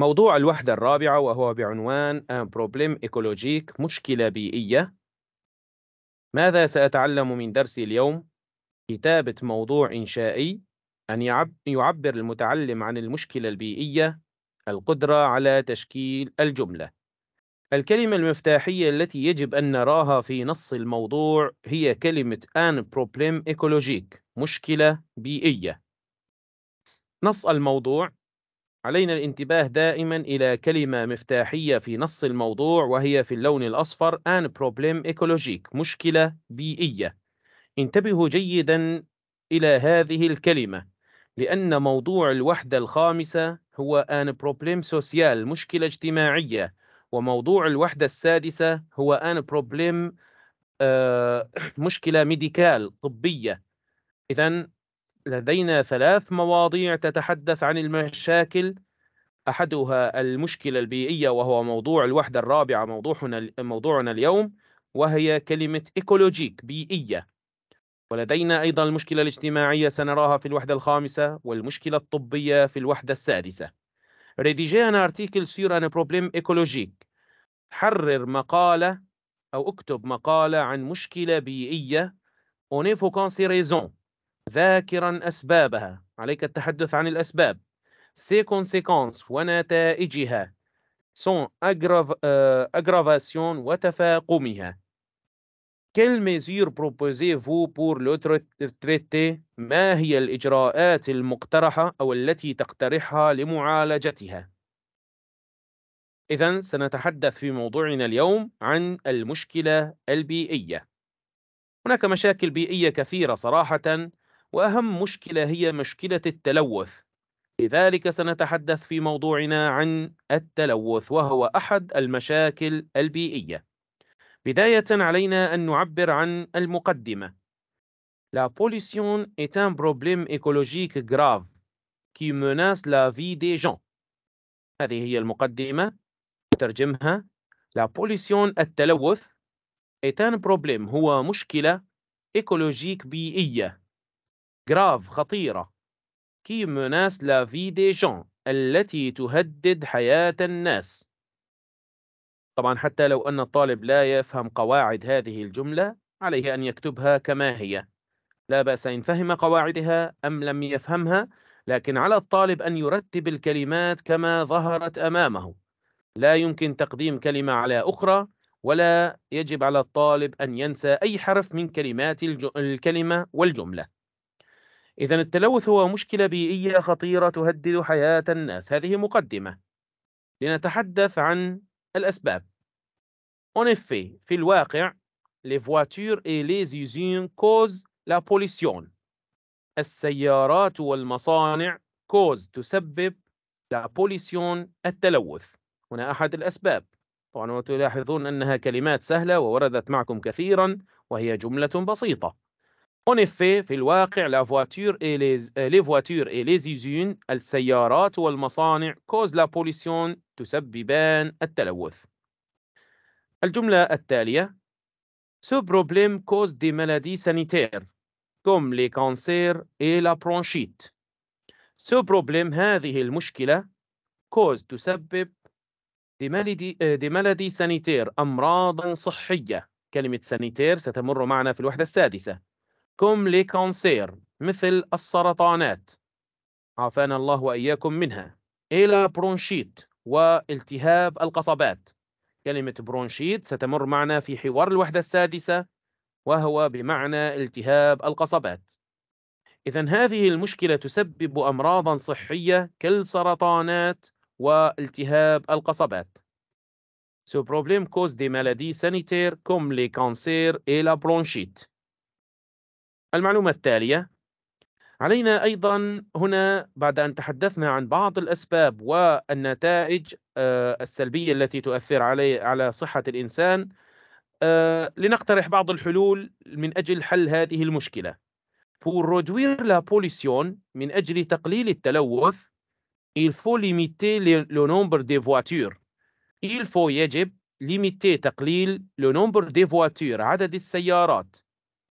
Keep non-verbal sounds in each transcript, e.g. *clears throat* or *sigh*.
موضوع الوحدة الرابعة وهو بعنوان بروبليم آه، ايكولوجيك مشكلة بيئية ماذا سأتعلم من درسي اليوم؟ كتابة موضوع إنشائي أن يعبر المتعلم عن المشكلة البيئية القدرة على تشكيل الجملة الكلمة المفتاحية التي يجب أن نراها في نص الموضوع هي كلمة أن بروبليم إيكولوجيك مشكلة بيئية نص الموضوع علينا الانتباه دائما إلى كلمة مفتاحية في نص الموضوع وهي في اللون الأصفر an problem إيكولوجيك مشكلة بيئية انتبهوا جيدا إلى هذه الكلمة لأن موضوع الوحدة الخامسة هو an problem social مشكلة اجتماعية وموضوع الوحدة السادسة هو an problem آه، *clears throat* مشكلة ميديكال طبية إذا لدينا ثلاث مواضيع تتحدث عن المشاكل أحدها المشكلة البيئية وهو موضوع الوحدة الرابعة موضوعنا موضوعنا اليوم وهي كلمة إيكولوجيك بيئية ولدينا أيضا المشكلة الاجتماعية سنراها في الوحدة الخامسة والمشكلة الطبية في الوحدة السادسة ريديجي ان أرتيكل سير ان بروبليم إيكولوجيك حرر مقالة أو اكتب مقالة عن مشكلة بيئية أونيفو ريزون ذاكرا أسبابها عليك التحدث عن الأسباب ses conséquences ونتائجها son آه، aggravation وتفاقمها Quelle mesure proposez-vous pour le تريتي ما هي الإجراءات المقترحة أو التي تقترحها لمعالجتها إذا سنتحدث في موضوعنا اليوم عن المشكلة البيئية هناك مشاكل بيئية كثيرة صراحة وأهم مشكلة هي مشكلة التلوث لذلك سنتحدث في موضوعنا عن التلوث وهو أحد المشاكل البيئية بداية علينا أن نعبر عن المقدمة La pollution est un problème écologique grave qui menace la vie des gens. هذه هي المقدمة ترجمها La pollution التلوث est un problème هو مشكلة écologique بيئية جراف خطيرة كي مناس لا في دي جون التي تهدد حياة الناس طبعا حتى لو أن الطالب لا يفهم قواعد هذه الجملة عليه أن يكتبها كما هي لا بأس إن فهم قواعدها أم لم يفهمها لكن على الطالب أن يرتب الكلمات كما ظهرت أمامه لا يمكن تقديم كلمة على أخرى ولا يجب على الطالب أن ينسى أي حرف من كلمات الكلمة والجملة إذا التلوث هو مشكلة بيئية خطيرة تهدد حياة الناس، هذه مقدمة. لنتحدث عن الأسباب. En effet, في الواقع, les voitures et les usines causent la pollution. السيارات والمصانع cause تسبب la pollution التلوث. هنا أحد الأسباب. طبعا وتلاحظون أنها كلمات سهلة ووردت معكم كثيرا وهي جملة بسيطة. En effet, fait le واقع, la voiture et les, les voitures et les usines, les السيارات والمصانع, causent la pollution, تسببان التلوث. الجملة التالية: Ce problème cause des maladies sanitaires, comme les cancers et la bronchite. Ce problème, هذه المشكلة, cause تسبب des maladies, des maladies sanitaires, أمراض صحية. كلمة sanitaire ستمر معنا في الوحدة السادسة. كوم لكانسير مثل السرطانات عافانا الله وإياكم منها إلى برونشيت والتهاب القصبات كلمة برونشيت ستمر معنا في حوار الوحدة السادسة وهو بمعنى التهاب القصبات إذا هذه المشكلة تسبب أمراضا صحية كالسرطانات والتهاب القصبات So problem cause des maladies sanitaires comme les cancers et la bronchite. المعلومة التالية علينا أيضا هنا بعد أن تحدثنا عن بعض الأسباب والنتائج آه، السلبية التي تؤثر علي على صحة الإنسان آه، لنقترح بعض الحلول من أجل حل هذه المشكلة Pour réduire la pollution من أجل تقليل التلوث il faut limiter le nombre des voitures il faut يجب limiter تقليل le nombre des voitures عدد السيارات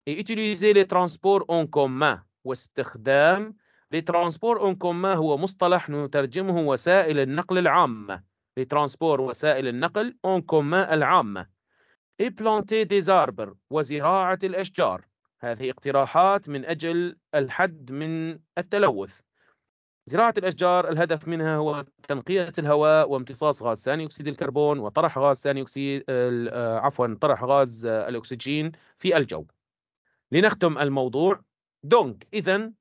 et utiliser les transports en commun واستخدام les transports en commun هو مصطلح نترجمه وسائل النقل العامة les transports وسائل النقل en commun العامة et planter des arbres وزراعة الأشجار هذه اقتراحات من أجل الحد من التلوث زراعة الأشجار الهدف منها هو تنقية الهواء وامتصاص غاز ثاني أكسيد الكربون وطرح غاز ثاني أكسيد آه، آه، عفوا طرح غاز آه، الأكسجين في الجو لنختم الموضوع دونك إذا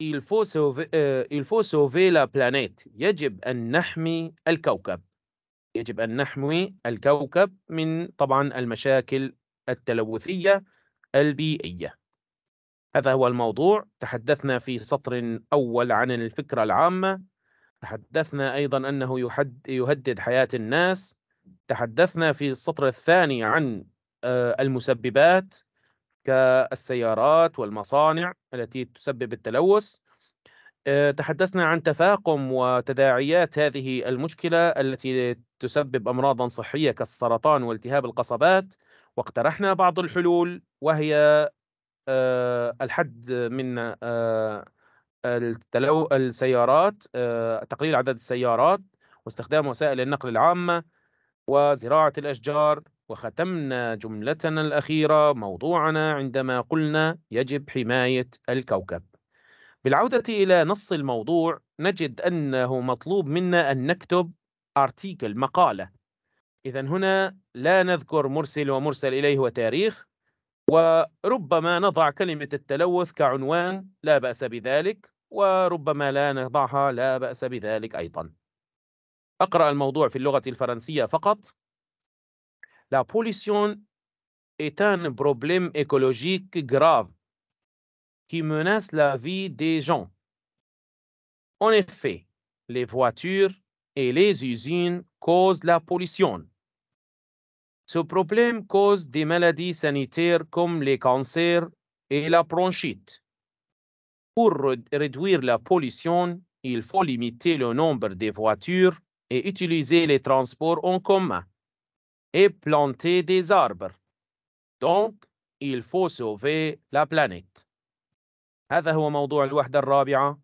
الفوسو faut sauver, euh, يجب أن نحمي الكوكب. يجب أن نحمي الكوكب من طبعا المشاكل التلوثية البيئية. هذا هو الموضوع. تحدثنا في سطر أول عن الفكرة العامة. تحدثنا أيضا أنه يحد يهدد حياة الناس. تحدثنا في السطر الثاني عن آه، المسببات كالسيارات والمصانع التي تسبب التلوث آه، تحدثنا عن تفاقم وتداعيات هذه المشكلة التي تسبب أمراضا صحية كالسرطان والتهاب القصبات واقترحنا بعض الحلول وهي آه، الحد من آه، التلو... السيارات تقليل عدد السيارات واستخدام وسائل النقل العامة وزراعة الأشجار وختمنا جملتنا الأخيرة موضوعنا عندما قلنا يجب حماية الكوكب بالعودة إلى نص الموضوع نجد أنه مطلوب منا أن نكتب article مقالة إذا هنا لا نذكر مرسل ومرسل إليه وتاريخ وربما نضع كلمة التلوث كعنوان لا بأس بذلك وربما لا نضعها لا بأس بذلك أيضا أقرأ الموضوع في اللغة الفرنسية فقط La pollution est un problème écologique grave qui menace la vie des gens. En effet, les voitures et les usines causent la pollution. Ce problème cause des maladies sanitaires comme les cancers et la bronchite. Pour réduire la pollution, il faut limiter le nombre de voitures et utiliser les transports en commun. et planter des arbres. Donc, il faut sauver la planète. هذا هو موضوع الوحدة الرابعة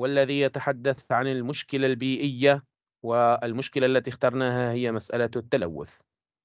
والذي يتحدث عن المشكلة البيئية والمشكلة التي اخترناها هي مسألة التلوث